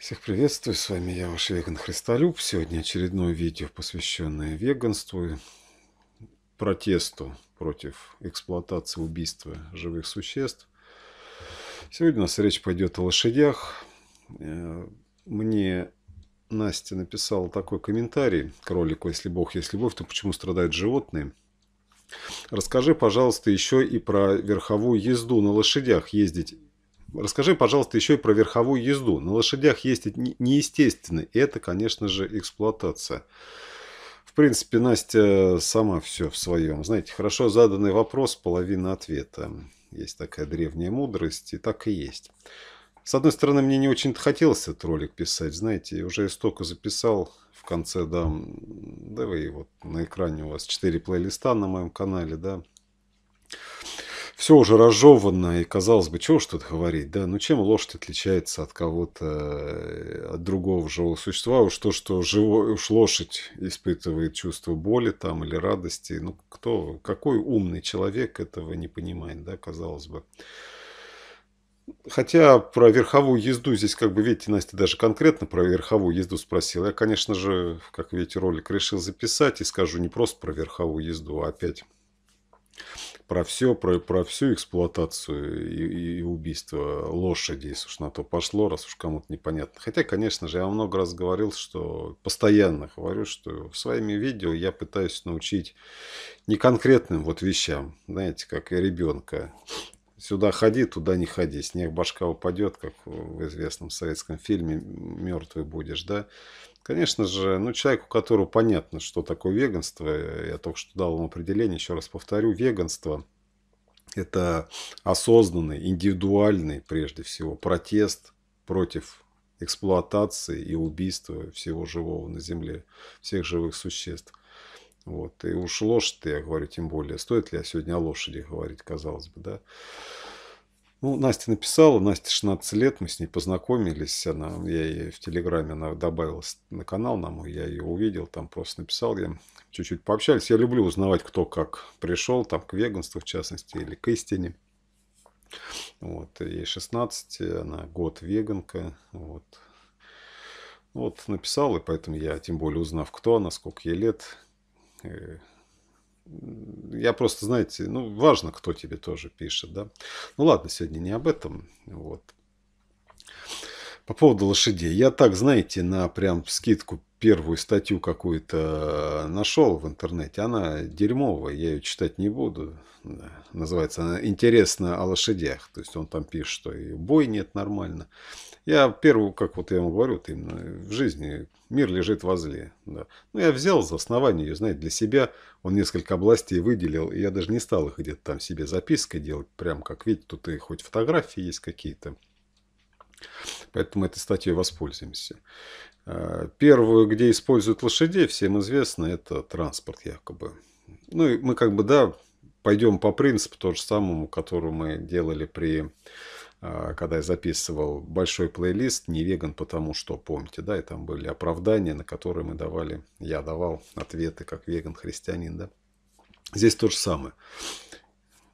Всех приветствую, с вами я, ваш веган Христолюб. Сегодня очередное видео, посвященное веганству, протесту против эксплуатации убийства живых существ. Сегодня у нас речь пойдет о лошадях. Э, мне Настя написала такой комментарий к ролику «Если Бог есть любовь, то почему страдают животные?» Расскажи, пожалуйста, еще и про верховую езду на лошадях. Ездить Расскажи, пожалуйста, еще и про верховую езду. На лошадях ездить неестественно. И это, конечно же, эксплуатация. В принципе, Настя сама все в своем. Знаете, хорошо заданный вопрос, половина ответа. Есть такая древняя мудрость, и так и есть. С одной стороны, мне не очень-то хотелось этот ролик писать, знаете, я уже столько записал, в конце дам, да вы вот на экране у вас 4 плейлиста на моем канале, да все уже разжевано, и казалось бы, чего что-то говорить, да, ну чем лошадь отличается от кого-то, э, от другого живого существа, уж то, что живой, уж лошадь испытывает чувство боли там или радости, ну кто, какой умный человек этого не понимает, да, казалось бы. Хотя про верховую езду здесь, как бы видите, Настя даже конкретно про верховую езду спросила. Я, конечно же, как видите, ролик решил записать и скажу не просто про верховую езду, а опять про все, про, про всю эксплуатацию и, и убийство лошади, если уж на то пошло, раз уж кому-то непонятно. Хотя, конечно же, я много раз говорил, что постоянно говорю, что своими видео я пытаюсь научить не конкретным вот вещам, знаете, как и ребенка. Сюда ходи, туда не ходи, снег башка упадет, как в известном советском фильме «Мертвый будешь», да? Конечно же, ну, человеку, которому понятно, что такое веганство, э, я только что дал вам определение, еще раз повторю, веганство – это осознанный, индивидуальный, прежде всего, протест против эксплуатации и убийства всего живого на Земле, всех живых существ. Вот. И уж лошадь, я говорю, тем более, стоит ли я сегодня о лошади говорить, казалось бы, да. Ну, Настя написала, Настя 16 лет, мы с ней познакомились, она, я ей в Телеграме она добавилась на канал нам, я ее увидел, там просто написал, я чуть-чуть пообщались. Я люблю узнавать, кто как пришел, там к веганству в частности или к истине. Вот, ей 16, она год веганка, вот. Вот, написал, и поэтому я, тем более узнав, кто она, сколько ей лет, э, я просто, знаете, ну, важно, кто тебе тоже пишет, да. Ну, ладно, сегодня не об этом, вот. По поводу лошадей. Я так, знаете, на прям скидку первую статью какую-то э, нашел в интернете. Она дерьмовая, я ее читать не буду. Называется она «Интересно о лошадях». То есть он там пишет, что и бой нет нормально. Я первую, как вот я ему говорю, именно в жизни мир лежит возле. Да. Ну, я взял за основание ее, знаете, для себя. Он несколько областей выделил, и я даже не стал их где-то там себе запиской делать. Прям как, видите, тут и хоть фотографии есть какие-то. Поэтому этой статьей воспользуемся. Э, первую, где используют лошадей, всем известно, это транспорт якобы. Ну, и мы как бы, да, пойдем по принципу то же самому, который мы делали при э, когда я записывал большой плейлист «Не веган, потому что», помните, да, и там были оправдания, на которые мы давали, я давал ответы как веган, христианин, да. Здесь то же самое.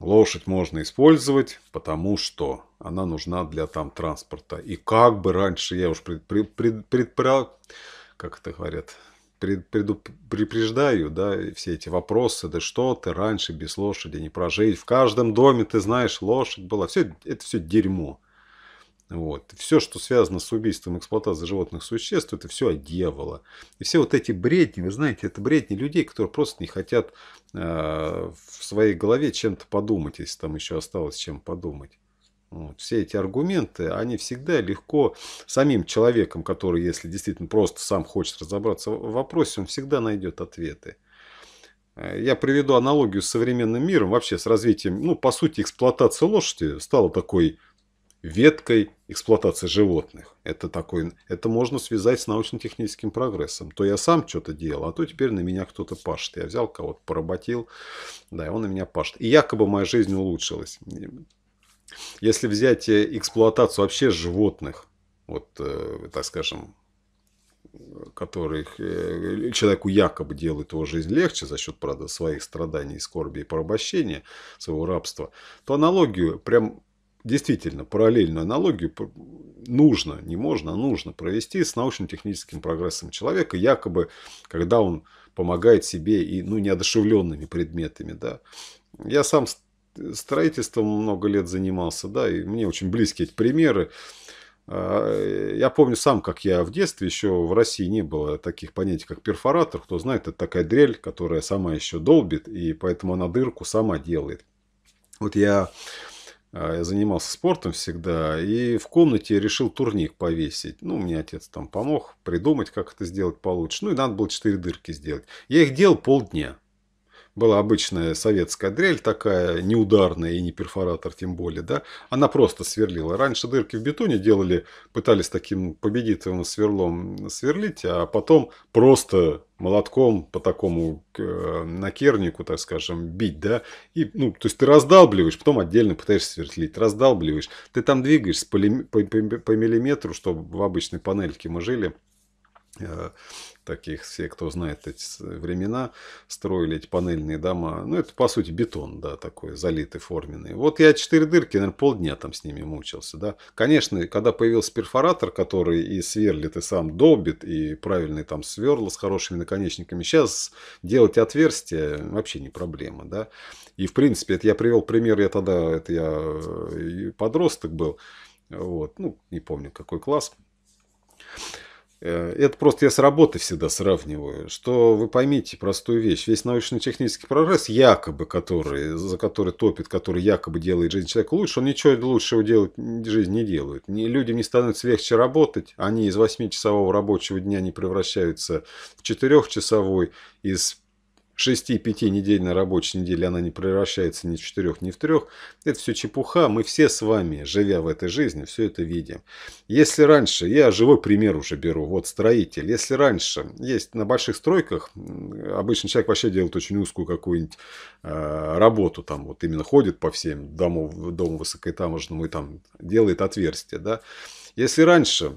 Лошадь можно использовать, потому что она нужна для там транспорта. И как бы раньше я уж пред, пред, пред, как это говорят, пред, предупреждаю, да, все эти вопросы, да что ты раньше без лошади не прожить, в каждом доме, ты знаешь, лошадь была, все, это все дерьмо. Вот. Все, что связано с убийством эксплуатацией животных существ, это все от дьявола. И все вот эти бредни, вы знаете, это бредни людей, которые просто не хотят э, в своей голове чем-то подумать, если там еще осталось чем подумать. Вот. Все эти аргументы, они всегда легко самим человеком, который, если действительно просто сам хочет разобраться в вопросе, он всегда найдет ответы. Я приведу аналогию с современным миром, вообще с развитием, ну, по сути, эксплуатация лошади стала такой веткой эксплуатации животных. Это, такой, это можно связать с научно-техническим прогрессом. То я сам что-то делал, а то теперь на меня кто-то пашет. Я взял кого-то, поработил, да, и он на меня пашет. И якобы моя жизнь улучшилась. Если взять э, эксплуатацию вообще животных, вот, э, так скажем, которых э, человеку якобы делает его жизнь легче за счет, правда, своих страданий, скорби и порабощения, своего рабства, то аналогию прям действительно параллельную аналогию нужно, не можно, а нужно провести с научно-техническим прогрессом человека, якобы, когда он помогает себе и ну, неодушевленными предметами. Да. Я сам строительством много лет занимался, да, и мне очень близки эти примеры. А, я помню сам, как я в детстве, еще в России не было таких понятий, как перфоратор. Кто знает, это такая дрель, которая сама еще долбит, и поэтому она дырку сама делает. Вот я а, я занимался спортом всегда, и в комнате решил турник повесить. Ну, мне отец там помог придумать, как это сделать получше. Ну, и надо было четыре дырки сделать. Я их делал полдня была обычная советская дрель, такая неударная и не перфоратор тем более, да, она просто сверлила. Раньше дырки в бетоне делали, пытались таким победитовым сверлом сверлить, а потом просто молотком по такому э, накернику, так скажем, бить, да, и, ну, то есть ты раздалбливаешь, потом отдельно пытаешься свертлить, раздалбливаешь, ты там двигаешься по, по, по, по миллиметру, чтобы в обычной панельке мы жили, э, таких, все, кто знает эти времена, строили эти панельные дома. Ну, это, по сути, бетон, да, такой залитый, форменный. Вот я четыре дырки, наверное, полдня там с ними мучился, да. Конечно, когда появился перфоратор, который и сверлит, и сам добит и правильный там сверло с хорошими наконечниками, сейчас делать отверстия вообще не проблема, да. И, в принципе, это я привел пример, я тогда, это я э, подросток был, вот, ну, не помню, какой класс. Э, это просто я с работы всегда сравниваю, что вы поймите простую вещь. Весь научно-технический прогресс, якобы который, за который топит, который якобы делает жизнь человека лучше, он ничего лучшего делать жизнь не делает. Люди не становится легче работать, они из 8-часового рабочего дня не превращаются в 4-часовой, из 6-5 недель на рабочей неделе она не превращается ни в 4, ни в 3. Это все чепуха. Мы все с вами, живя в этой жизни, все это видим. Если раньше, я живой пример уже беру, вот строитель. Если раньше есть на больших стройках, обычно человек вообще делает очень узкую какую-нибудь э, работу, там вот именно ходит по всем домам, дому высокоэтажному и там делает отверстие. Да? Если раньше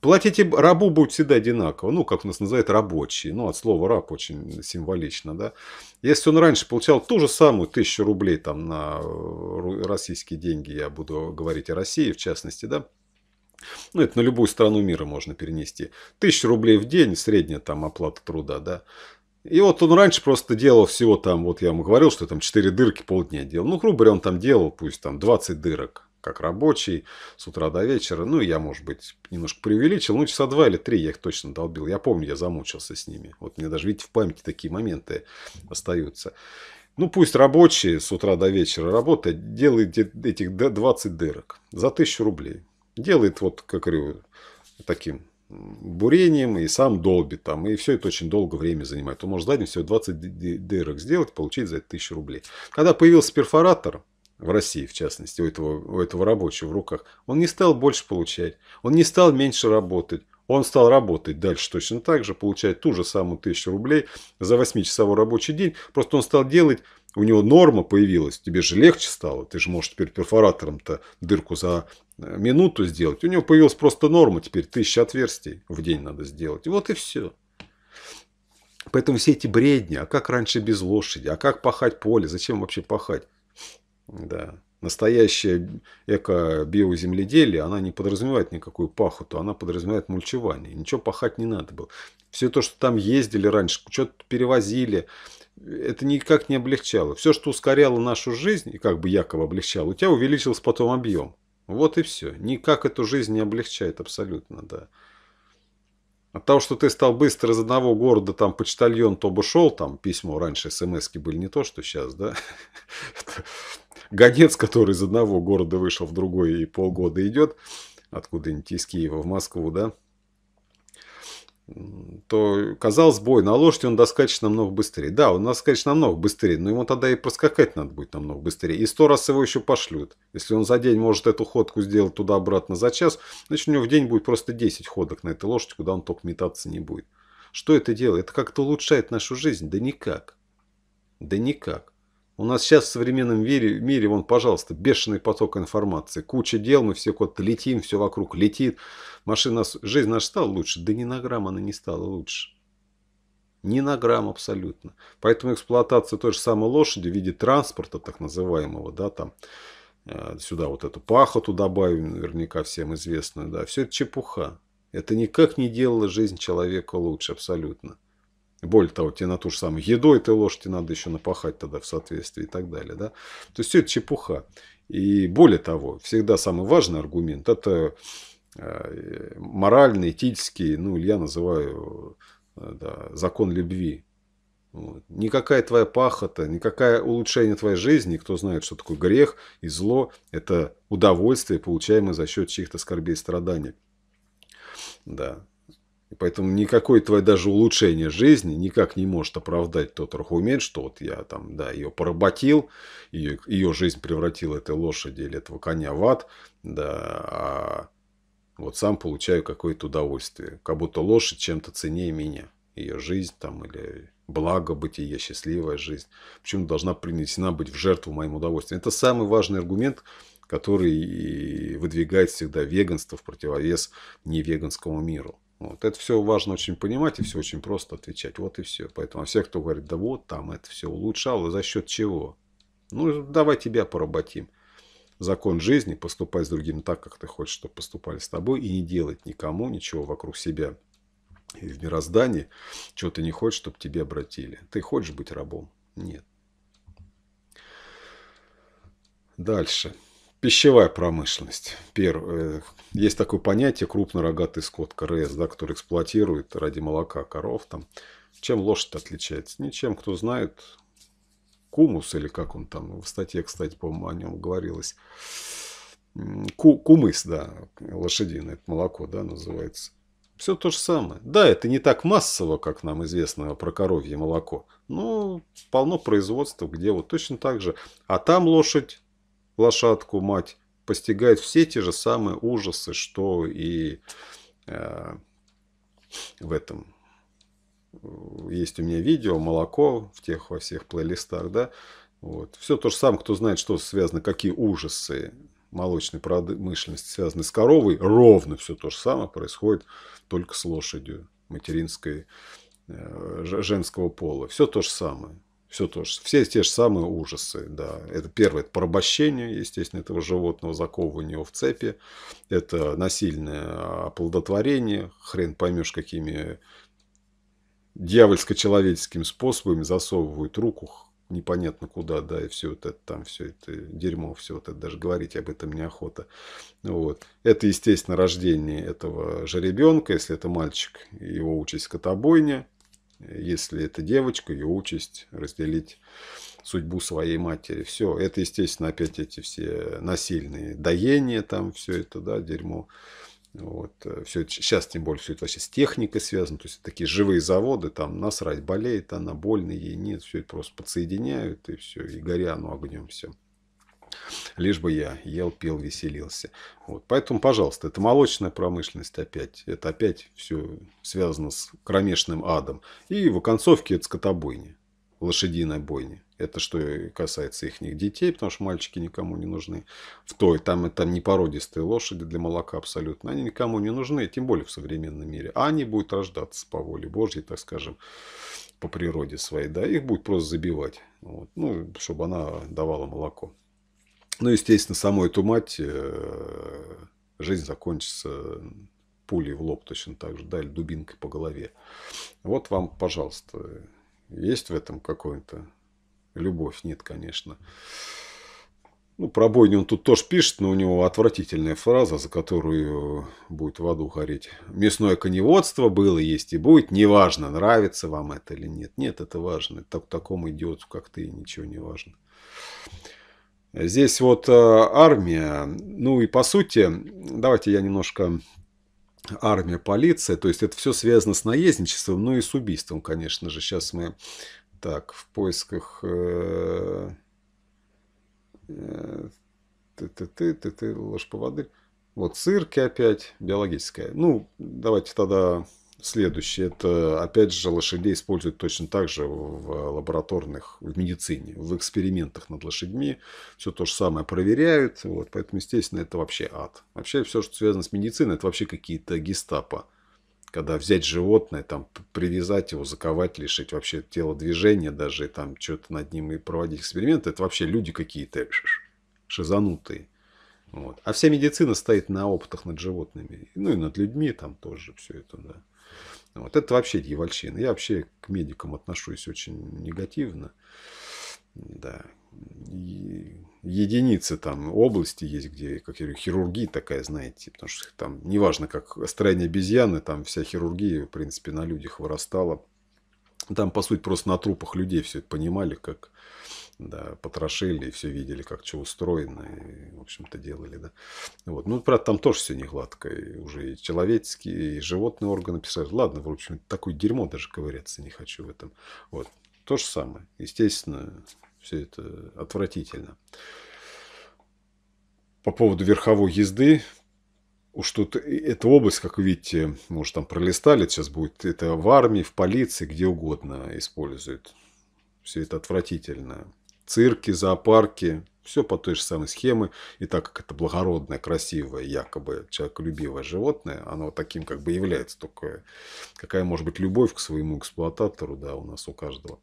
Платите рабу будет всегда одинаково, ну, как у нас называют, рабочие. Ну, от слова раб очень символично, да. Если он раньше получал ту же самую тысячу рублей там на э, российские деньги, я буду говорить о России в частности, да, ну, это на любую страну мира можно перенести. Тысяча рублей в день, средняя там оплата труда, да. И вот он раньше просто делал всего там, вот я ему говорил, что там 4 дырки полдня делал. Ну, грубо говоря, он там делал, пусть там 20 дырок как рабочий, с утра до вечера. Ну, я, может быть, немножко преувеличил, ну, часа два или три я их точно долбил. Я помню, я замучился с ними. Вот мне даже, видите, в памяти такие моменты остаются. Ну, пусть рабочие с утра до вечера работают, делают этих 20 дырок за тысячу рублей. Делает, вот, как говорю, таким бурением и сам долбит там. И все это очень долго время занимает. Он может за день всего 20 дырок сделать, получить за это 1000 рублей. Когда появился перфоратор, в России в частности, у этого, у этого рабочего в руках, он не стал больше получать, он не стал меньше работать, он стал работать дальше точно так же, получать ту же самую тысячу рублей за 8-часовой рабочий день, просто он стал делать у него норма появилась, тебе же легче стало, ты же можешь теперь перфоратором-то дырку за э, минуту сделать. У него появилась просто норма, теперь тысяча отверстий в день надо сделать. И вот и все. Поэтому все эти бредни, а как раньше без лошади, а как пахать поле, зачем вообще пахать? Да. Настоящая эко-биоземледелие, она не подразумевает никакую пахоту, она подразумевает мульчевание. Ничего пахать не надо было. Все то, что там ездили раньше, что-то перевозили, это никак не облегчало. Все, что ускоряло нашу жизнь, и как бы якобы облегчало, у тебя увеличился потом объем. Вот и все. Никак эту жизнь не облегчает абсолютно, да. От того, что ты стал быстро из одного города, там, почтальон то бы шел, там, письмо раньше, смс были не то, что сейчас, да, гонец, который из одного города вышел в другой и полгода идет, откуда-нибудь из Киева в Москву, да, то казалось бы, на лошади он доскачет намного быстрее. Да, он доскачет намного быстрее, но ему тогда и проскакать надо будет намного быстрее. И сто раз его еще пошлют. Если он за день может эту ходку сделать туда-обратно за час, значит у него в день будет просто 10 ходок на этой лошади, куда он только метаться не будет. Что это делает? Это как-то улучшает нашу жизнь? Да никак. Да никак. У нас сейчас в современном мире, мире, вон, пожалуйста, бешеный поток информации. Куча дел, мы все куда-то летим, все вокруг летит. Машина, жизнь наша стала лучше. Да ни на грамм она не стала лучше. Ни на грамм абсолютно. Поэтому эксплуатация той же самой лошади в виде транспорта, так называемого, да, там, э, сюда вот эту пахоту добавим, наверняка всем известную, да, все это чепуха. Это никак не делало жизнь человека лучше абсолютно. Более того, тебе на ту же самую еду этой лошади надо еще напахать тогда в соответствии и так далее. Да? То есть, все это чепуха. И более того, всегда самый важный аргумент – это э, моральный, этический, ну, я называю э, да, закон любви. Вот. Никакая твоя пахота, никакое улучшение твоей жизни, кто знает, что такое грех и зло, это удовольствие, получаемое за счет чьих-то скорбей и страданий. Да. И поэтому никакое твое даже улучшение жизни никак не может оправдать тот аргумент, что вот я там, да, ее поработил, ее, ее жизнь превратила этой лошади или этого коня в ад, да, а вот сам получаю какое-то удовольствие. Как будто лошадь чем-то ценнее меня. Ее жизнь там или благо бытие, счастливая жизнь. Почему должна принесена быть в жертву моим удовольствием? Это самый важный аргумент, который выдвигает всегда веганство в противовес невеганскому миру. Вот. Это все важно очень понимать и все очень просто отвечать. Вот и все. Поэтому все, кто говорит, да вот там это все улучшало, за счет чего? Ну, давай тебя поработим. Закон жизни, поступать с другим так, как ты хочешь, чтобы поступали с тобой, и не делать никому ничего вокруг себя и в мироздании, чего ты не хочешь, чтобы тебе обратили. Ты хочешь быть рабом? Нет. Дальше. Пищевая промышленность. Первое. Э, есть такое понятие крупнорогатый скот, КРС, да, который эксплуатирует ради молока коров. Там. Чем лошадь отличается? Ничем, кто знает. Кумус или как он там, в статье, кстати, по-моему, о нем говорилось. Ку кумыс, да, лошадиное это молоко, да, называется. Все то же самое. Да, это не так массово, как нам известно про коровье молоко. Но полно производств, где вот точно так же. А там лошадь лошадку мать постигает все те же самые ужасы, что и э, в этом. Есть у меня видео, молоко в тех во всех плейлистах, да. Вот. Все то же самое, кто знает, что связано, какие ужасы молочной промышленности связаны с коровой, ровно все то же самое происходит только с лошадью материнской, э, женского пола. Все то же самое. Все то же. Все те же самые ужасы. Да. Это первое, это порабощение, естественно, этого животного, заковывание его в цепи. Это насильное оплодотворение. Хрен поймешь, какими дьявольско-человеческими способами засовывают руку непонятно куда, да, и все вот это там, все это дерьмо, все вот это, даже говорить об этом неохота. Вот. Это, естественно, рождение этого жеребенка, если это мальчик, его участь скотобойня, если это девочка, ее участь разделить судьбу своей матери. Все, это, естественно, опять эти все насильные доения там, все это, да, дерьмо. Вот, э, все это, сейчас, тем более, все это вообще с техникой связано, то есть такие живые заводы, там насрать болеет она, больно ей нет, все это просто подсоединяют и все, и горя оно огнем все. Лишь бы я ел, пил, веселился. Вот. Поэтому, пожалуйста, это молочная промышленность опять. Это опять все связано с кромешным адом. И в оконцовке это скотобойня, лошадиная бойня. Это что касается их детей, потому что мальчики никому не нужны. В той, там, там не породистые лошади для молока абсолютно. Они никому не нужны, тем более в современном мире. А они будут рождаться по воле Божьей, так скажем, по природе своей. Да, их будет просто забивать. Вот, ну, чтобы она давала молоко. Ну, естественно, самой эту мать э, жизнь закончится пулей в лоб точно так же, да, или дубинкой по голове. Вот вам, пожалуйста, есть в этом какой-то любовь? Нет, конечно. Ну, про бойню он тут тоже пишет, но у него отвратительная фраза, за которую будет в аду гореть. Мясное коневодство было, есть и будет. Неважно, нравится вам это или нет. Нет, это важно. Так, такому идиоту, как ты, ничего не важно. Здесь вот э, армия, ну и по сути, давайте я немножко армия, полиция, то есть это все связано с наездничеством, ну и с убийством, конечно же. Сейчас мы так в поисках ты-ты-ты, э, э, ты-ты, ложь поводы. Вот цирки опять, биологическая. Ну, давайте тогда Следующее, это опять же лошадей используют точно так же в лабораторных, в медицине, в экспериментах над лошадьми. Все то же самое проверяют, вот, поэтому, естественно, это вообще ад. Вообще все, что связано с медициной, это вообще какие-то гестапо. Когда взять животное, там, привязать его, заковать, лишить вообще тело движения даже, и там что-то над ним и проводить эксперименты, это вообще люди какие-то шизанутые. Вот. А вся медицина стоит на опытах над животными, ну и над людьми там тоже все это, да. Вот это вообще дьявольщина. Я вообще к медикам отношусь очень негативно. Да. Единицы там области есть, где, как я говорю, хирургия такая, знаете, потому что там неважно, как строение обезьяны, там вся хирургия, в принципе, на людях вырастала. Там, по сути, просто на трупах людей все это понимали, как да, потрошили и все видели, как что устроено, и, в общем-то, делали, да. Вот. Ну, правда, там тоже все не гладко, и уже и человеческие, и животные органы писали, ладно, в общем, такое дерьмо даже ковыряться не хочу в этом. Вот. То же самое. Естественно, все это отвратительно. По поводу верховой езды, уж тут эта область, как вы видите, может там пролистали, сейчас будет это в армии, в полиции, где угодно используют. Все это отвратительно цирки, зоопарки, все по той же самой схеме. И так как это благородное, красивое, якобы человеколюбивое животное, оно таким как бы является. Только какая может быть любовь к своему эксплуататору, да, у нас у каждого.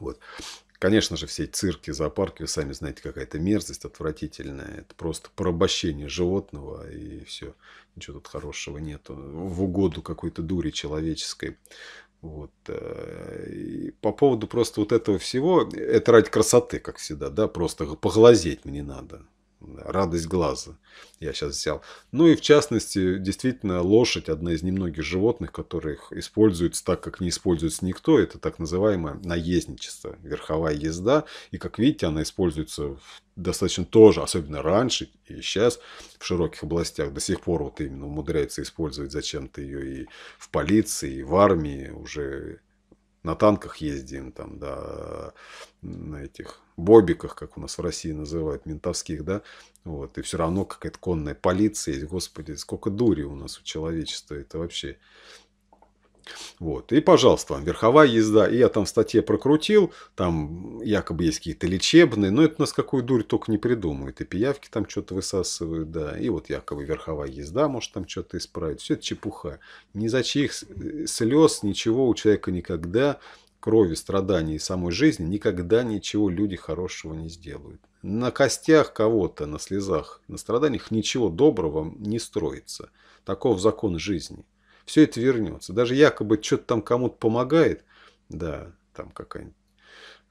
Вот. Конечно же, все эти цирки, зоопарки, вы сами знаете, какая-то мерзость отвратительная. Это просто порабощение животного, и все. Ничего тут хорошего нету. В угоду какой-то дури человеческой. Вот. Э, и по поводу просто вот этого всего, это ради красоты, как всегда, да, просто поглазеть мне надо радость глаза. Я сейчас взял. Ну и в частности, действительно, лошадь одна из немногих животных, которых используется так, как не используется никто. Это так называемое наездничество, верховая езда. И как видите, она используется достаточно тоже, особенно раньше и сейчас в широких областях. До сих пор вот именно умудряется использовать зачем-то ее и в полиции, и в армии уже на танках ездим, там, да, на этих бобиках, как у нас в России называют, ментовских, да, вот, и все равно какая-то конная полиция есть, господи, сколько дури у нас у человечества, это вообще вот. И, пожалуйста, вам верховая езда. И я там в статье прокрутил, там якобы есть какие-то лечебные, но это нас какую дурь только не придумают. И пиявки там что-то высасывают, да. И вот якобы верховая езда может там что-то исправить. Все это чепуха. Ни за чьих э, слез ничего у человека никогда крови, страданий и самой жизни никогда ничего люди хорошего не сделают. На костях кого-то, на слезах, на страданиях ничего доброго не строится. Таков закон жизни все это вернется. Даже якобы что-то там кому-то помогает, да, там какая-нибудь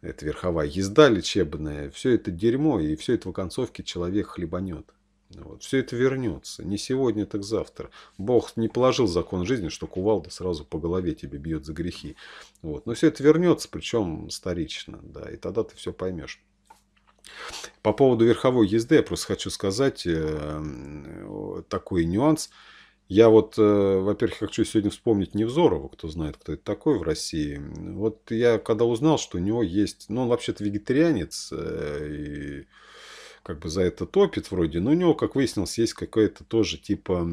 это верховая езда лечебная, все это дерьмо, и все это в оконцовке человек хлебанет. Вот. Все это вернется. Не сегодня, так завтра. Бог не положил закон жизни, что кувалда сразу по голове тебе бьет за грехи. Вот. Но все это вернется, причем вторично. Да, и тогда ты все поймешь. По поводу верховой езды я просто хочу сказать э, э такой нюанс – я вот, э, во-первых, хочу сегодня вспомнить Невзорова, кто знает, кто это такой в России. Вот я когда узнал, что у него есть... Ну, он вообще-то вегетарианец, э, и как бы за это топит вроде, но у него, как выяснилось, есть какая-то тоже типа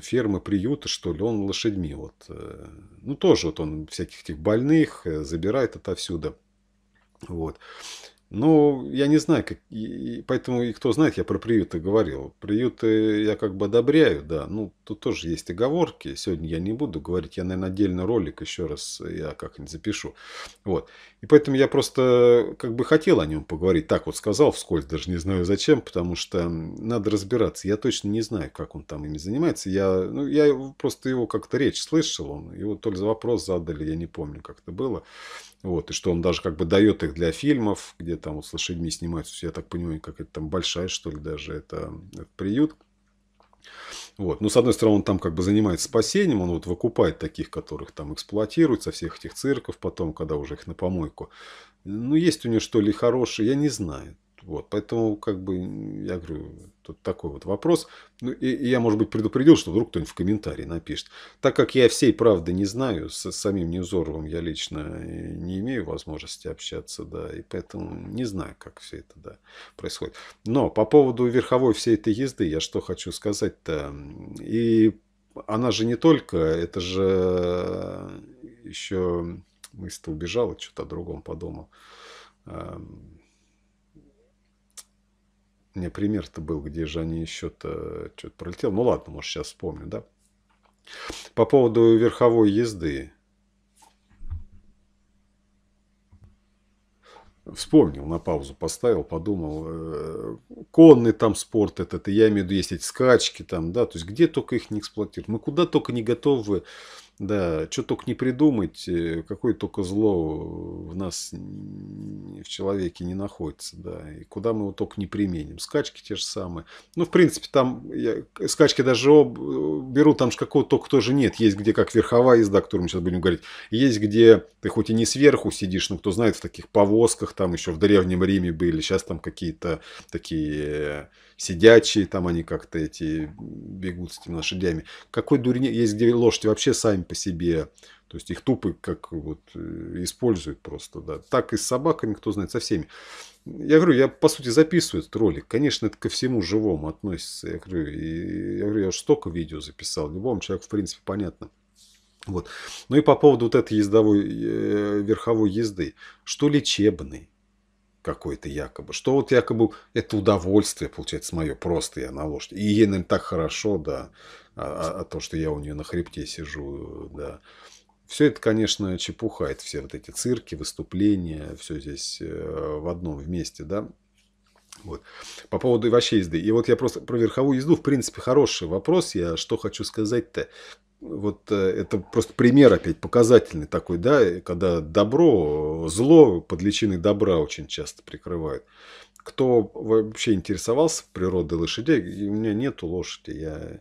фермы, приюта, что ли, он лошадьми вот. Э, ну, тоже вот он всяких этих больных забирает отовсюда, Вот. Ну, я не знаю, как, и, и, поэтому и кто знает, я про приюты говорил. Приюты я как бы одобряю, да. Ну, тут тоже есть оговорки. Сегодня я не буду говорить, я, наверное, отдельный ролик еще раз э, я как-нибудь запишу. Вот. И поэтому я просто как бы хотел о нем поговорить. Так вот сказал вскользь, даже не знаю зачем, потому что надо разбираться. Я точно не знаю, как он там ими занимается. Я, ну, я просто его как-то речь слышал. Он, его то ли вопрос задали, я не помню, как это было. Вот, и что он даже как бы дает их для фильмов, где там вот с лошадьми снимаются, я так понимаю, как это там большая, что ли, даже это, это приют. Вот. Ну, с одной стороны, он там как бы занимается спасением, он вот выкупает таких, которых там эксплуатируют со всех этих цирков потом, когда уже их на помойку. Ну, есть у него что ли хорошее, я не знаю. Вот, поэтому, как бы, я говорю, тут такой вот вопрос. Ну, и, и я, может быть, предупредил, что вдруг кто-нибудь в комментарии напишет. Так как я всей правды не знаю, с самим Невзоровым я лично э, не имею возможности общаться, да, и поэтому не знаю, как все это, да, происходит. Но по поводу верховой всей этой езды, я что хочу сказать-то, и она же не только, это же э, еще мысль-то убежала, что-то о другом подумал. Не пример-то был, где же они еще-то э, что-то пролетел. Ну ладно, может, сейчас вспомню, да? По поводу верховой езды. Вспомнил, на паузу поставил, подумал. Э, конный там спорт этот, и я имею в виду, есть эти скачки там, да, то есть где только их не эксплуатируют. Мы куда только не готовы, да, что только не придумать, э, какое только зло в нас в человеке не находится, да, и куда мы его только не применим. Скачки те же самые. Ну, в принципе, там я, скачки даже об, беру, там же какого-то только тоже нет. Есть где как верховая езда, о которой мы сейчас будем говорить. Есть где ты хоть и не сверху сидишь, но кто знает, в таких повозках там еще в Древнем Риме были. Сейчас там какие-то такие э, сидячие, там они как-то эти бегут с этими лошадями. Какой дурень, есть где лошади вообще сами по себе то есть их тупо как вот э, используют просто, да. Так и с собаками, кто знает, со всеми. Я говорю, я по сути записываю этот ролик. Конечно, это ко всему живому относится. Я говорю, и, я говорю, я столько видео записал. Любому человеку, в принципе, понятно. Вот. Ну и по поводу вот этой ездовой, э, верховой езды. Что лечебный какой-то якобы. Что вот якобы это удовольствие, получается, мое. Просто я на лошади. И ей, наверное, так хорошо, да. А, а, а то, что я у нее на хребте сижу, да. Все это, конечно, чепуха, это все вот эти цирки, выступления, все здесь э, в одном вместе, да. Вот. По поводу вообще езды. И вот я просто про верховую езду, в принципе, хороший вопрос. Я что хочу сказать-то? Вот э, это просто пример опять показательный такой, да, э, когда добро, зло под личиной добра очень часто прикрывают кто вообще интересовался природой лошадей, у меня нету лошади, я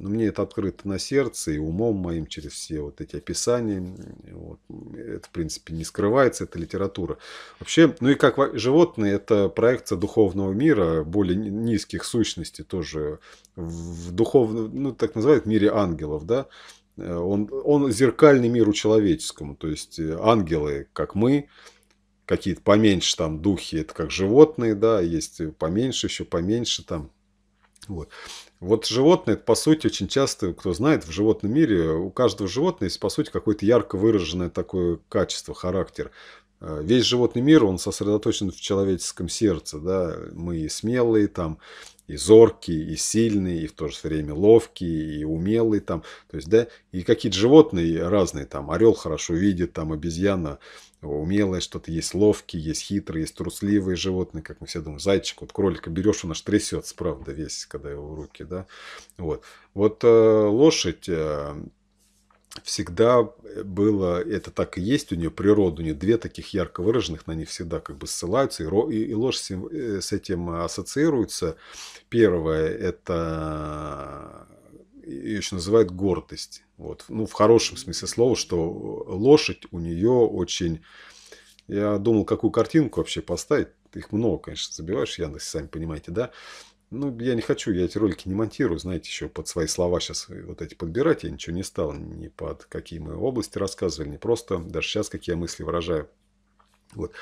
но ну, мне это открыто на сердце и умом моим через все вот эти описания. Вот. Это, в принципе, не скрывается, это литература. Вообще, ну и как животные, это проекция духовного мира, более низких сущностей тоже в духовном, ну так называют, мире ангелов, да. Э, он, он зеркальный миру человеческому, то есть э, ангелы, как мы, какие-то поменьше там духи, это как животные, да, есть поменьше, еще поменьше там. Вот. Вот животные, по сути, очень часто, кто знает, в животном мире у каждого животного есть, по сути, какое-то ярко выраженное такое качество, характер. Э, весь животный мир, он сосредоточен в человеческом сердце. Да? Мы и смелые, там, и зоркие, и сильные, и в то же время ловкие, и умелые. Там. То есть, да? И какие-то животные разные. Там, орел хорошо видит, там, обезьяна умелое что-то, есть ловкие, есть хитрые, есть трусливые животные, как мы все думаем, зайчик, вот кролика берешь, он аж трясется, правда, весь, когда его в руки, да, вот. Вот э, лошадь, э, всегда э, было, это так и есть у нее природа, у нее две таких ярко выраженных, на них всегда как бы ссылаются, и, и, и ложь с, э, с этим ассоциируется. Первое – это ее еще называют гордость. Вот. Ну, в хорошем смысле слова, что лошадь у нее очень... Я думал, какую картинку вообще поставить. Их много, конечно, забиваешь, Яндекс, сами понимаете, да? Ну, я не хочу, я эти ролики не монтирую, знаете, еще под свои слова сейчас э, вот эти подбирать, я ничего не стал, ни под какие мы области рассказывали, не просто, даже сейчас какие я мысли выражаю. Вот.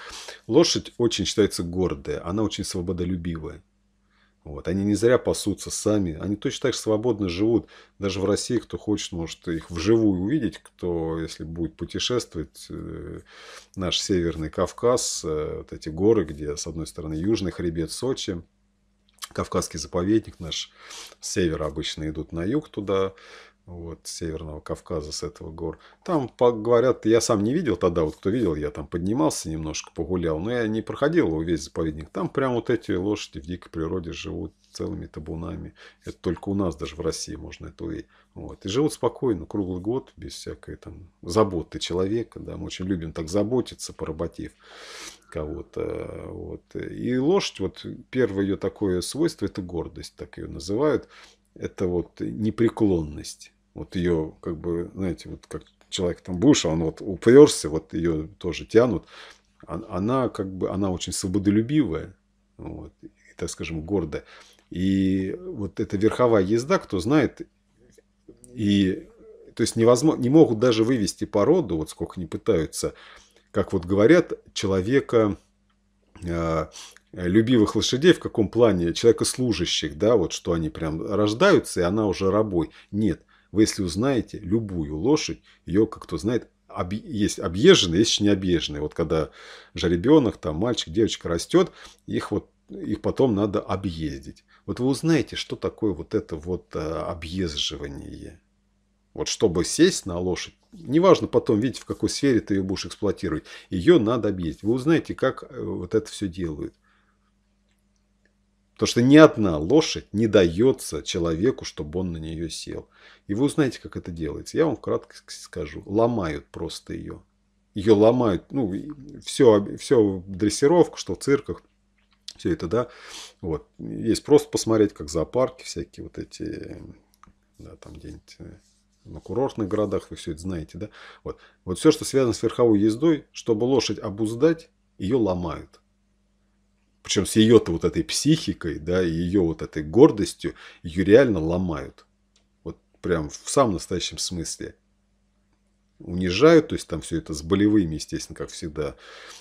Лошадь очень считается гордая, она очень свободолюбивая. Вот. Они не зря пасутся сами. Они точно так же свободно живут. Даже в России, кто хочет, может их вживую увидеть. Кто, если будет путешествовать, э, наш Северный Кавказ, э, вот эти горы, где, с одной стороны, южный хребет Сочи, Кавказский заповедник наш с севера обычно идут на юг туда, вот, Северного Кавказа, с этого гор. Там, говорят, я сам не видел тогда, вот кто видел, я там поднимался немножко, погулял, но я не проходил его весь заповедник. Там прям вот эти лошади в дикой природе живут целыми табунами. Это только у нас даже в России можно это увидеть. Вот. И живут спокойно, круглый год, без всякой там заботы человека. Да? Мы очень любим так заботиться, поработив кого-то. Вот. И лошадь, вот первое ее такое свойство, это гордость, так ее называют. Это вот непреклонность вот ее, как бы, знаете, вот как человек там бывший, а он вот уперся, вот ее тоже тянут. А, она как бы, она очень свободолюбивая, вот, и, так скажем, гордая. И вот эта верховая езда, кто знает, и то есть невозможно, не могут даже вывести породу, вот сколько не пытаются, как вот говорят, человека а, любивых лошадей, в каком плане человека служащих, да, вот что они прям рождаются, и она уже рабой. Нет, вы если узнаете любую лошадь, ее, как кто знает, об... есть объезженные, есть не объезженные. Вот когда жеребенок, там мальчик, девочка растет, их вот их потом надо объездить. Вот вы узнаете, что такое вот это вот э, объезживание. Вот чтобы сесть на лошадь, неважно потом, видите, в какой сфере ты ее будешь эксплуатировать, ее надо объездить. Вы узнаете, как э, вот это все делают. Потому что ни одна лошадь не дается человеку, чтобы он на нее сел. И вы узнаете, как это делается. Я вам кратко скажу. Ломают просто ее. Ее ломают. Ну, все, все дрессировка, что в цирках. Все это, да. Вот. Есть просто посмотреть, как зоопарки всякие вот эти. Да, там где-нибудь э, на курортных городах, вы все это знаете, да. Вот. вот все, что связано с верховой ездой, чтобы лошадь обуздать, ее ломают. Причем с ее-то вот этой психикой, да, и ее вот этой гордостью, ее реально ломают. Вот прям в самом настоящем смысле. Унижают, то есть там все это с болевыми, естественно, как всегда,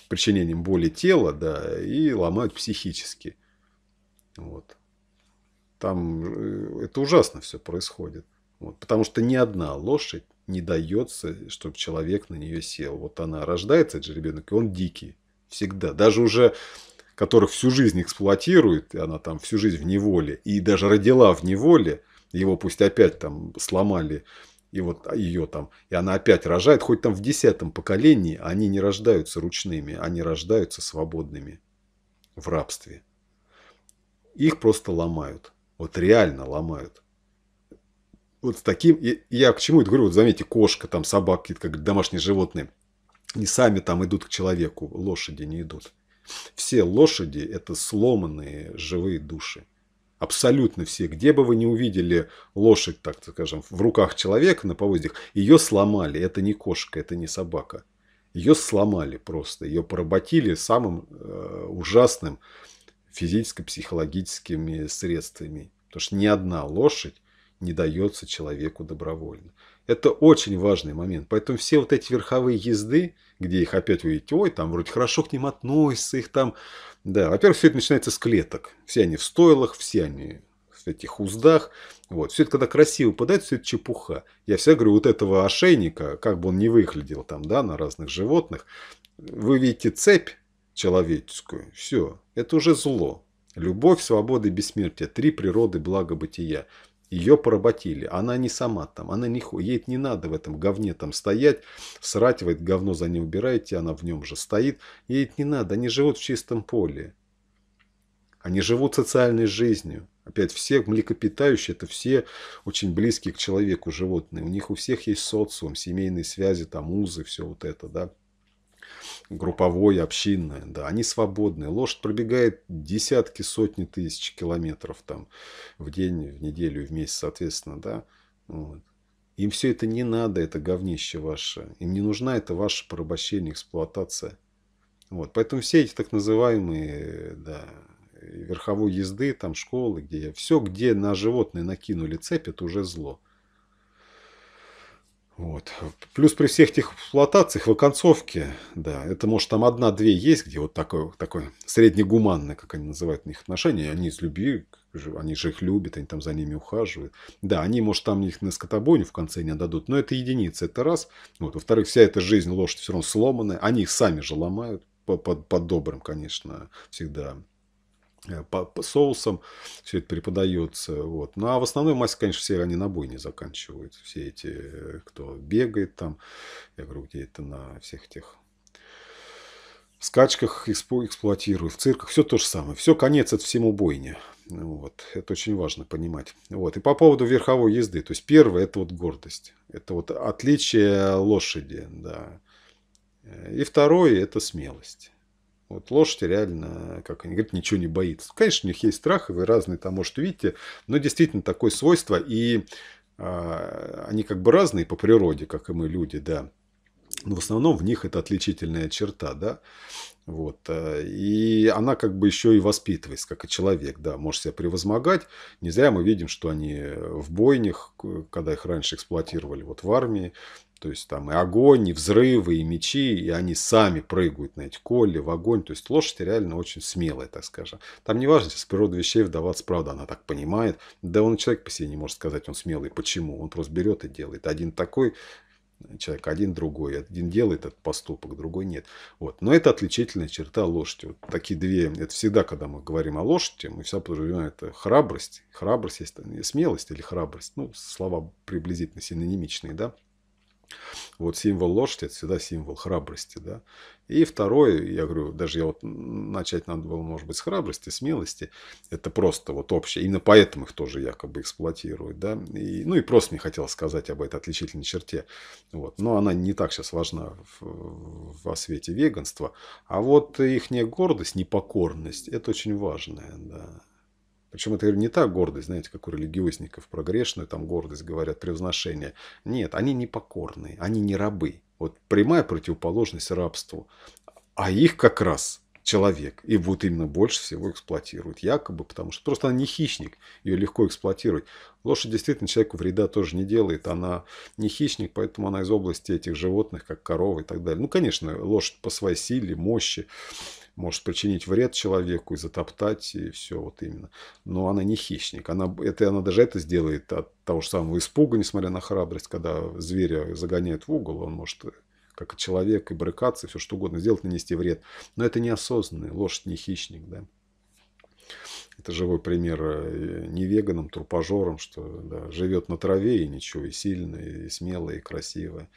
причинением боли тела, да, и ломают психически. Вот. Там э, это ужасно все происходит. Вот, потому что ни одна лошадь не дается, чтобы человек на нее сел. Вот она рождается, этот ребенок, и он дикий. Всегда. Даже уже которых всю жизнь эксплуатирует, и она там всю жизнь в неволе, и даже родила в неволе, его пусть опять там сломали, и вот ее там, и она опять рожает, хоть там в десятом поколении они не рождаются ручными, они рождаются свободными в рабстве. Их просто ломают. Вот реально ломают. Вот с таким... и Я к чему это говорю? Вот заметьте, кошка, там собаки, как домашние животные. Не сами там идут к человеку, лошади не идут. Все лошади – это сломанные живые души. Абсолютно все. Где бы вы ни увидели лошадь, так скажем, в руках человека на поводьях, ее сломали. Это не кошка, это не собака. Ее сломали просто. Ее поработили самым э, ужасным физическо-психологическими средствами. Потому что ни одна лошадь не дается человеку добровольно. Это очень важный момент. Поэтому все вот эти верховые езды, где их опять вы видите, ой, там вроде хорошо к ним относятся, их там... Да, во-первых, все это начинается с клеток. Все они в стойлах, все они в этих уздах. Вот. Все это, когда красиво подать, все это чепуха. Я всегда говорю, вот этого ошейника, как бы он ни выглядел там, да, на разных животных, вы видите цепь человеческую, все, это уже зло. Любовь, свобода и бессмертие – три природы блага бытия. Ее поработили. Она не сама там. Она не, ей не надо в этом говне там стоять. Срать говно за ней убираете. Она в нем же стоит. Ей не надо. Они живут в чистом поле. Они живут социальной жизнью. Опять все млекопитающие, это все очень близкие к человеку животные. У них у всех есть социум, семейные связи, там узы, все вот это, да групповое, общинное, да, они свободные, Лошадь пробегает десятки, сотни тысяч километров там в день, в неделю, в месяц, соответственно, да. Вот. Им все это не надо, это говнище ваше. Им не нужна это ваше порабощение, эксплуатация. Вот. Поэтому все эти так называемые да, верховой езды, там школы, где все, где на животное накинули цепь, это уже зло. Вот. Плюс при всех этих эксплуатациях в оконцовке, да, это может там одна-две есть, где вот такое, такое среднегуманное, как они называют у них отношения, они из любви, они же их любят, они там за ними ухаживают. Да, они, может, там их на скотобойню в конце не отдадут, но это единица, это раз. Вот. Во-вторых, вся эта жизнь лошадь все равно сломанная, они их сами же ломают, под под, под добрым, конечно, всегда Э, по, по соусам все это преподается. Вот. Ну, а в основной массе, конечно, все они на бой не заканчивают. Все эти, э, кто бегает там, я говорю, где это на всех тех скачках эксплу, эксплуатируют, в цирках, все то же самое. Все конец от всему бойне. Вот. Это очень важно понимать. Вот. И по поводу верховой езды. То есть, первое – это вот гордость. Это вот отличие лошади, да. Э, и второе – это смелость. Вот лошадь реально, как они говорят, ничего не боится. Конечно, у них есть страхи, вы разные там, может, видите, но действительно такое свойство, и а, они как бы разные по природе, как и мы люди, да. Но в основном в них это отличительная черта, да. Вот. Э, и она как бы еще и воспитывается, как и человек, да, может себя превозмогать. Не зря мы видим, что они в бойнях, когда их раньше эксплуатировали вот в армии, то есть там и огонь, и взрывы, и мечи, и они сами прыгают на эти колли, в огонь. То есть лошадь реально очень смелая, так скажем. Там не важно, с природа вещей вдаваться, правда, она так понимает. Да он человек по себе не может сказать, он смелый. Почему? Он просто берет и делает. Один такой, человек один другой, один делает этот поступок, другой нет. Вот. Но это отличительная черта лошади. Вот такие две, это всегда, когда мы говорим о лошади, мы всегда подразумеваем это храбрость, храбрость есть смелость или храбрость, ну, слова приблизительно синонимичные, да, вот символ лошади – это всегда символ храбрости. Да? И второй, я говорю, даже я вот начать надо было, может быть, с храбрости, смелости. Это просто вот общее. Именно поэтому их тоже якобы эксплуатируют. Да? И, ну и просто мне хотелось сказать об этой отличительной черте. Вот. Но она не так сейчас важна в, в освете веганства. А вот их не гордость, непокорность – это очень важное. Да. Причем это не та гордость, знаете, как у религиозников про грешную там гордость говорят, превзношение. Нет, они не покорные, они не рабы. Вот прямая противоположность рабству. А их как раз человек. И вот именно больше всего эксплуатируют. Якобы, потому что просто она не хищник. Ее легко эксплуатировать. Лошадь действительно человеку вреда тоже не делает. Она не хищник, поэтому она из области этих животных, как коровы и так далее. Ну, конечно, лошадь по своей силе, мощи может причинить вред человеку и затоптать, и все вот именно. Но она не хищник. Она, это, она даже это сделает от того же самого испуга, несмотря на храбрость, когда зверя загоняет в угол, он может как и человек, и брыкаться, все что угодно сделать, нанести вред. Но это неосознанный, лошадь не хищник, да. Это живой пример э, не веганом, трупажером, что да, живет на траве и ничего, и сильная, и смелая, и красивая.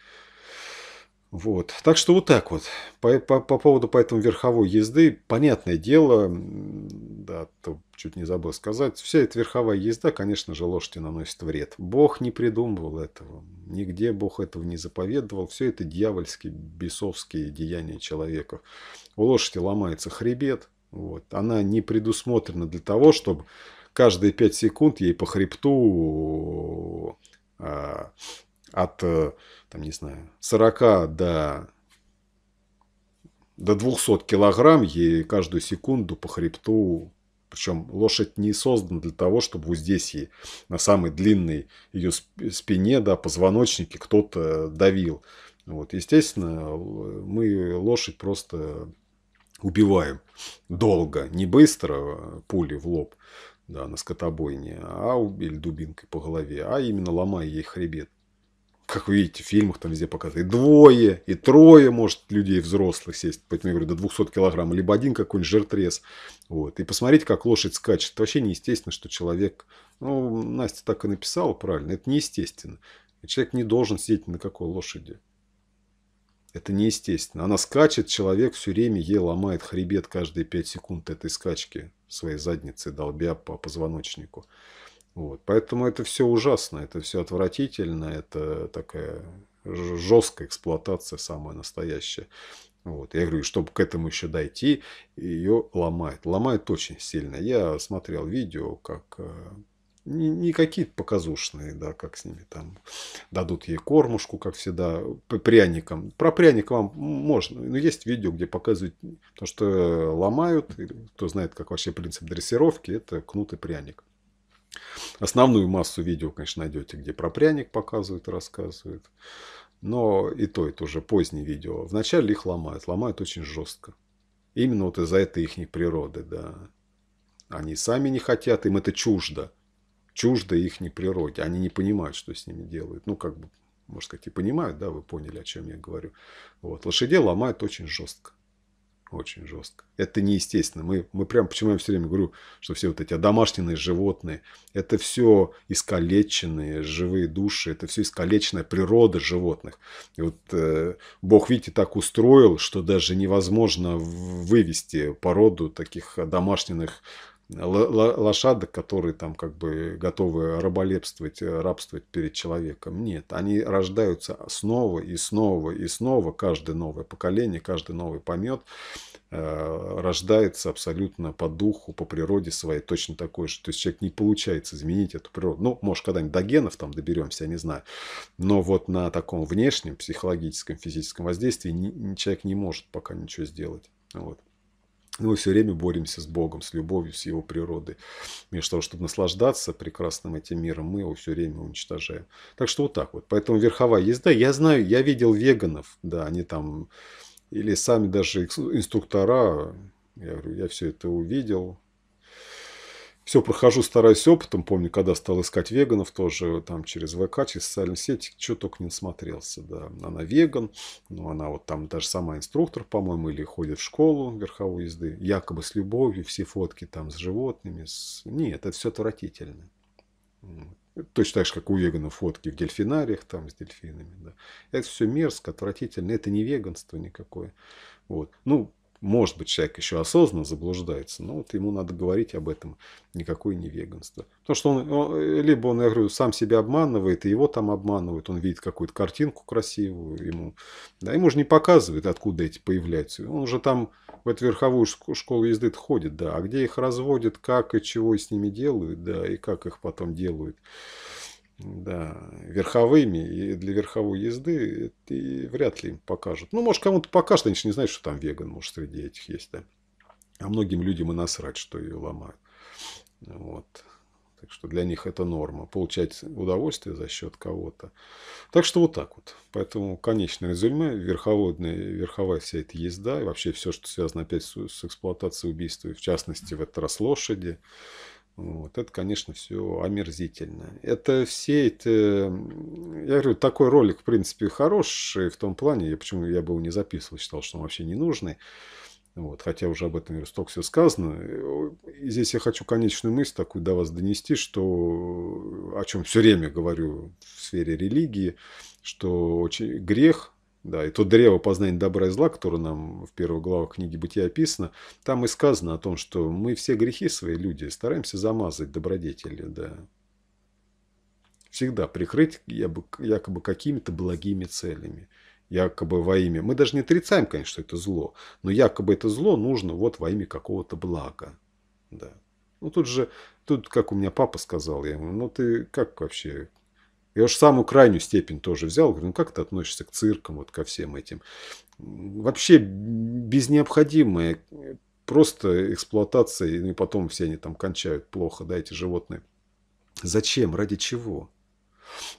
Вот. Так что вот так вот. По, по, по поводу поэтому верховой езды, понятное дело, да, то чуть не забыл сказать, вся эта верховая езда, конечно же, лошади наносит вред. Бог не придумывал этого. Нигде Бог этого не заповедовал. Все это дьявольские, бесовские деяния человека. У лошади ломается хребет. Вот. Она не предусмотрена для того, чтобы каждые 5 секунд ей по хребту от, э, там, не знаю, 40 до, до 200 килограмм ей каждую секунду по хребту причем лошадь не создана для того, чтобы вот здесь ей на самой длинной ее спине, да, позвоночнике кто-то давил. Вот, естественно, мы лошадь просто убиваем долго, не быстро пули в лоб, да, на скотобойне, а убили дубинкой по голове, а именно ломая ей хребет как вы видите, в фильмах там везде показывают, и двое, и трое может людей взрослых сесть, поэтому я говорю, до 200 килограмм, либо один какой-нибудь жиртрес. Вот. И посмотрите, как лошадь скачет. Это вообще неестественно, что человек... Ну, Настя так и написала правильно, это неестественно. человек не должен сидеть на какой лошади. Это неестественно. Она скачет, человек все время ей ломает хребет каждые 5 секунд этой скачки своей задницей долбя по позвоночнику. Вот. Поэтому это все ужасно, это все отвратительно, это такая жесткая эксплуатация самая настоящая. Вот. Я говорю, чтобы к этому еще дойти, ее ломает. Ломает очень сильно. Я смотрел видео, как э, не, какие-то показушные, да, как с ними там дадут ей кормушку, как всегда, по пряникам. Про пряник вам можно, но есть видео, где показывают то, что ломают, кто знает, как вообще принцип дрессировки, это кнут и пряник. Основную массу видео, конечно, найдете, где про пряник показывают, рассказывают. Но и то, это уже поздние видео. Вначале их ломают. Ломают очень жестко. Именно вот из-за этой их природы, да. Они сами не хотят, им это чуждо. Чуждо их природе. Они не понимают, что с ними делают. Ну, как бы, можно сказать, и понимают, да, вы поняли, о чем я говорю. Вот. Лошадей ломают очень жестко. Очень жестко. Это неестественно. Мы, мы прям, почему я все время говорю, что все вот эти домашние животные, это все искалеченные живые души, это все искалеченная природа животных. И вот э, Бог, видите, так устроил, что даже невозможно вывести породу таких домашних лошадок, которые там как бы готовы раболепствовать, э, рабствовать перед человеком. Нет, они рождаются снова и снова и снова. Каждое новое поколение, каждый новый помет э, рождается абсолютно по духу, по природе своей, точно такой же. То есть человек не получается изменить эту природу. Ну, может, когда-нибудь до генов там доберемся, я не знаю. Но вот на таком внешнем психологическом, физическом воздействии человек не может пока ничего сделать. Вот мы все время боремся с Богом, с любовью, с Его природой. Вместо того, чтобы наслаждаться прекрасным этим миром, мы его все время уничтожаем. Так что вот так вот. Поэтому верховая езда, я знаю, я видел веганов, да, они там, или сами даже инструктора, я говорю, я все это увидел, все прохожу, стараюсь опытом. Помню, когда стал искать веганов тоже, там через ВК, через социальные сети, что только не смотрелся. Да. Она веган, но ну, она вот там даже сама инструктор, по-моему, или ходит в школу верховой езды, якобы с любовью, все фотки там с животными. С... Нет, это все отвратительно. Точно так же, как у веганов фотки в дельфинариях там с дельфинами. Да. Это все мерзко, отвратительно. Это не веганство никакое. Вот. Ну, может быть, человек еще осознанно заблуждается, но вот ему надо говорить об этом, никакое не веганство. Потому что он, он э, либо он, я говорю, сам себя обманывает, и его там обманывают, он видит какую-то картинку красивую ему, да, ему же не показывают, откуда эти появляются. Он уже там в эту верховую школу езды ходит, да, а где их разводят, как и чего с ними делают, да, и как их потом делают да, верховыми, и для верховой езды это и вряд ли им покажут. Ну, может, кому-то покажут, они же не знают, что там веган, может, среди этих есть, да. А многим людям и насрать, что ее ломают. Вот. Так что для них это норма. Получать удовольствие за счет кого-то. Так что вот так вот. Поэтому конечное резюме, верховодная, верховая вся эта езда, и вообще все, что связано опять с, с эксплуатацией убийства, в частности, в этот раз лошади, вот, это, конечно, все омерзительно. Это все эти... Я говорю, такой ролик, в принципе, хороший в том плане, я, почему я бы его не записывал, считал, что он вообще не нужный. Вот, хотя уже об этом столько все сказано. И здесь я хочу конечную мысль такую до вас донести, что о чем все время говорю в сфере религии, что очень, грех да, и то древо познания добра и зла, которое нам в первых главах книги Бытия описано, там и сказано о том, что мы все грехи свои люди стараемся замазать добродетели, да. Всегда прикрыть якобы какими-то благими целями, якобы во имя. Мы даже не отрицаем, конечно, что это зло, но якобы это зло нужно вот во имя какого-то блага, да. Ну тут же, тут как у меня папа сказал, я ему, ну ты как вообще я уж самую крайнюю степень тоже взял. Говорю, ну как ты относишься к циркам, вот ко всем этим? Вообще без необходимой просто эксплуатации, ну и потом все они там кончают плохо, да, эти животные. Зачем? Ради чего?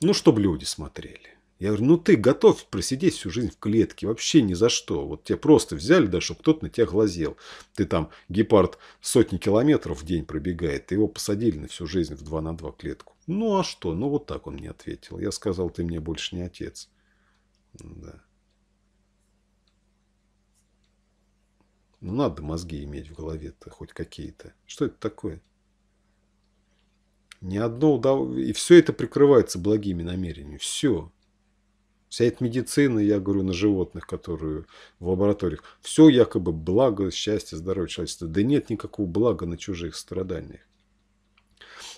Ну, чтобы люди смотрели. Я говорю, ну ты готов просидеть всю жизнь в клетке, вообще ни за что. Вот тебя просто взяли, да, чтобы кто-то на тебя глазел. Ты там, гепард сотни километров в день пробегает, ты его посадили на всю жизнь в 2 на 2 клетку. Ну а что? Ну вот так он мне ответил. Я сказал, ты мне больше не отец. Да. Ну, надо мозги иметь в голове-то, хоть какие-то. Что это такое? Ни одно удовольствие. И все это прикрывается благими намерениями. Все. Вся эта медицина, я говорю, на животных, которые в лабораториях. Все якобы благо, счастье, здоровье человечества. Да нет никакого блага на чужих страданиях.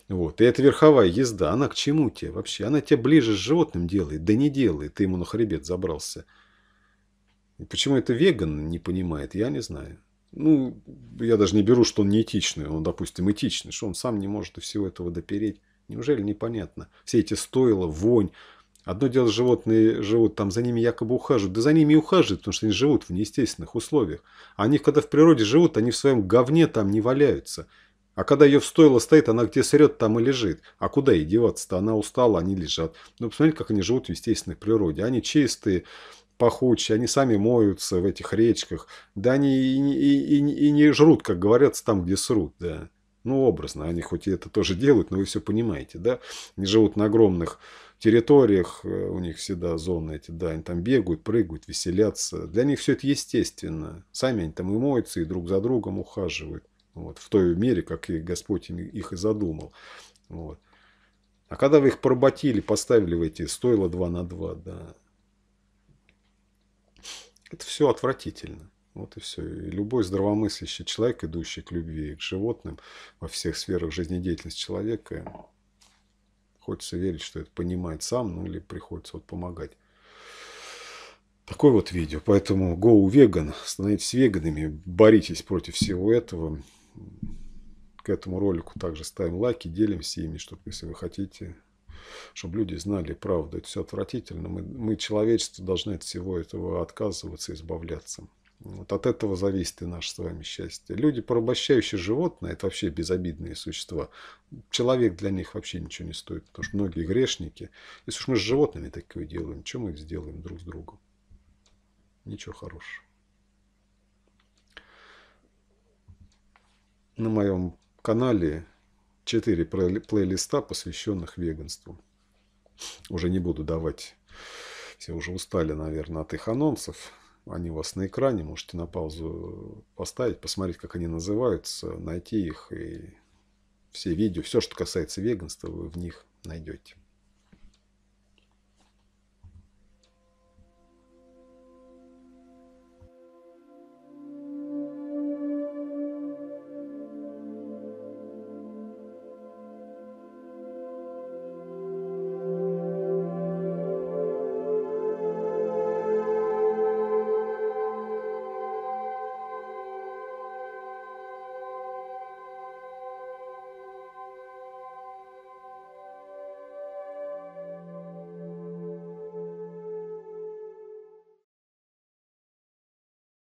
Вот. И эта верховая езда, она к чему тебе вообще? Она тебе ближе с животным делает? Да не делает, ты ему на хребет забрался. И почему это веган не понимает, я не знаю. Ну, я даже не беру, что он неэтичный. Он, допустим, этичный, что он сам не может всего этого допереть. Неужели непонятно? Все эти стоила, вонь, Одно дело, животные живут там, за ними якобы ухаживают. Да за ними и ухаживают, потому что они живут в неестественных условиях. А они, когда в природе живут, они в своем говне там не валяются. А когда ее в стойло стоит, она где срет, там и лежит. А куда ей деваться-то? Она устала, они лежат. Ну, посмотрите, как они живут в естественной природе. Они чистые, пахучие, они сами моются в этих речках. Да они и, и, и, и не жрут, как говорят, там, где срут, да. Ну, образно, они хоть и это тоже делают, но вы все понимаете, да? Они живут на огромных территориях, э, у них всегда зоны эти, да, они там бегают, прыгают, веселятся. Для них все это естественно. Сами они там и моются, и друг за другом ухаживают. Вот, в той мере, как и Господь их и задумал. Вот. А когда вы их поработили, поставили в эти стоило 2 на 2, да. Это все отвратительно. Вот и все. И любой здравомыслящий человек, идущий к любви и к животным во всех сферах жизнедеятельности человека, хочется верить, что это понимает сам, ну или приходится вот помогать. Такое вот видео. Поэтому go vegan, становитесь веганами, боритесь против всего этого. К этому ролику также ставим лайки, делимся ими, чтобы если вы хотите, чтобы люди знали правду. Это все отвратительно. Мы, мы человечество, должны от всего этого отказываться, и избавляться. Вот от этого зависит и наше с вами счастье. Люди, порабощающие животное, это вообще безобидные существа. Человек для них вообще ничего не стоит, потому что многие грешники. Если уж мы с животными такое делаем, что мы сделаем друг с другом? Ничего хорошего. На моем канале четыре плейлиста, посвященных веганству. Уже не буду давать, все уже устали, наверное, от их анонсов. Они у вас на экране, можете на паузу э, поставить, посмотреть, как они называются, найти их и все видео, все, что касается веганства, вы в них найдете.